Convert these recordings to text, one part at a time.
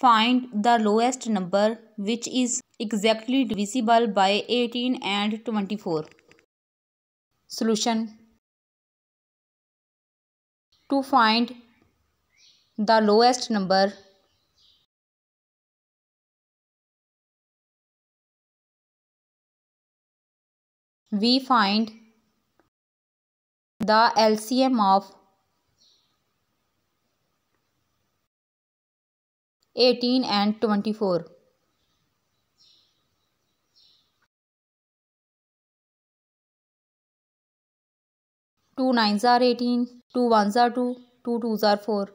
Find the lowest number which is exactly divisible by 18 and 24. Solution To find the lowest number we find the LCM of eighteen and twenty four two nine ज़ार eighteen two one ज़ार two two two ज़ार four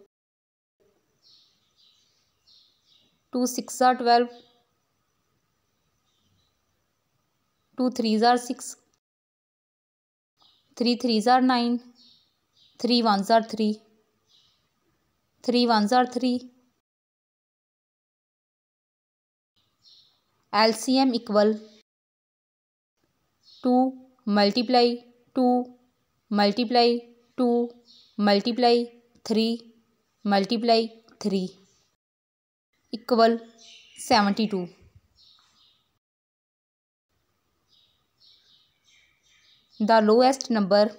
two six ज़ार twelve two three ज़ार six three three ज़ार nine three one ज़ार three three one ज़ार three LCM equal two multiply two multiply two multiply three multiply three equal seventy two the lowest number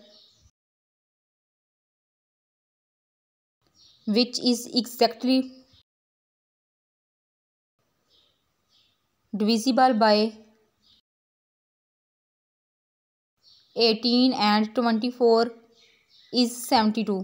which is exactly divisible by eighteen and twenty four is seventy to